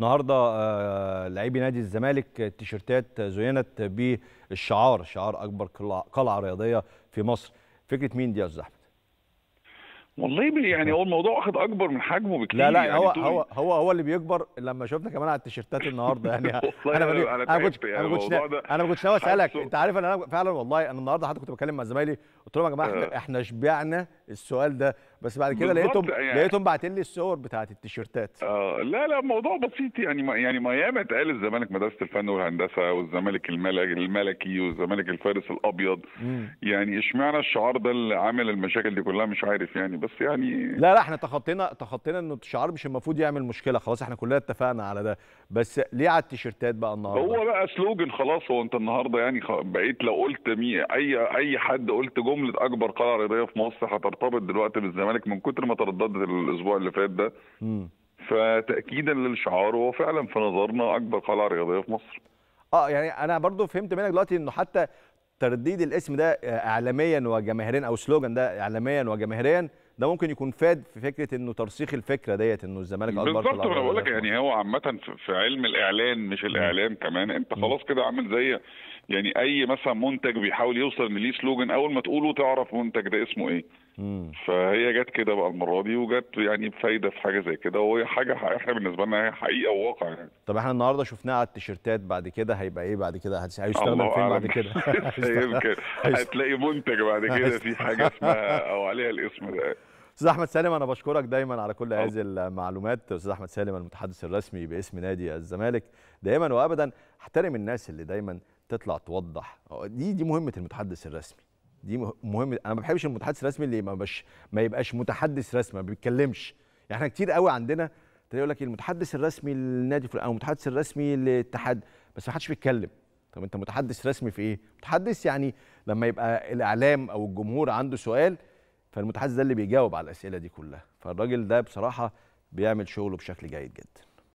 النهارده آه، لاعبي نادي الزمالك التيشيرتات زينت بالشعار شعار اكبر قلعه رياضيه في مصر فكره مين دي يا استاذ احمد والله يعني هو الموضوع واخد اكبر من حجمه بكتير لا لا يعني هو هو هو هو اللي بيكبر لما شفنا كمان على التيشيرتات النهارده يعني انا انا انا يعني كنت انا كنت ناوي اسالك انت عارف ان انا فعلا والله انا النهارده حتى كنت بتكلم مع زمايلي قلت لهم يا جماعه احنا آه. احنا شبعنا السؤال ده بس بعد كده لقيتهم يعني لقيتهم باعتين لي الصور بتاعه التيشيرتات اه لا لا الموضوع بسيط يعني ما يعني ما ياما اتقال الزمالك مدرسه الفن والهندسه والزمالك الملك الملكي والزمالك الفارس الابيض مم. يعني اشمعنا الشعار ده اللي عامل المشاكل دي كلها مش عارف يعني بس يعني لا لا احنا تخطينا تخطينا انه الشعار مش المفروض يعمل مشكله خلاص احنا كلنا اتفقنا على ده بس ليه على التيشيرتات بقى النهارده هو بقى سلوجن خلاص هو انت النهارده يعني بقيت لو قلت مي اي اي حد قلت جمله اكبر قلعه رياضيه في مصر هترتبط دلوقتي بالزمالك من كتر ما ترددت الاسبوع اللي فات ده م. فتاكيدا للشعار هو فعلا في نظرنا اكبر قلعه رياضيه في مصر اه يعني انا برضو فهمت منك دلوقتي انه حتى ترديد الاسم ده اعلاميا وجماهيريا او سلوجان ده اعلاميا وجماهيريا ده ممكن يكون فاد في فكره انه ترسيخ الفكره ديت انه الزمالك اكبر بالظبط انا بقول لك يعني هو عامه في علم الاعلان مش الاعلان كمان انت خلاص كده عامل زي يعني اي مثلا منتج بيحاول يوصل ان ليه سلوجن اول ما تقوله تعرف منتج ده اسمه ايه مم. فهي جت كده بقى المره دي وجت يعني بفايده في حاجه زي كده وهي حاجه احنا بالنسبه لنا هي حقيقه وواقع يعني طب احنا النهارده شفناه على التيشيرتات بعد كده هيبقى ايه بعد كده هيستخدم فين بعد كده يمكن هتلاقي منتج بعد كده في حاجه اسمها او عليها الاسم ده استاذ احمد سالم انا بشكرك دايما على كل هذه المعلومات استاذ احمد سالم المتحدث الرسمي باسم نادي الزمالك دائما وابدا احترم الناس اللي دايما تطلع توضح آه، دي دي مهمه المتحدث الرسمي دي مهمه انا ما بحبش المتحدث الرسمي اللي ما, بش ما يبقاش متحدث رسمي ما بيتكلمش يعني احنا كتير قوي عندنا يقول لك المتحدث الرسمي للنادي او المتحدث الرسمي للاتحاد بس ما حدش بيتكلم طب انت متحدث رسمي في ايه؟ متحدث يعني لما يبقى الاعلام او الجمهور عنده سؤال فالمتحدث ده اللي بيجاوب على الاسئله دي كلها فالراجل ده بصراحه بيعمل شغله بشكل جيد جدا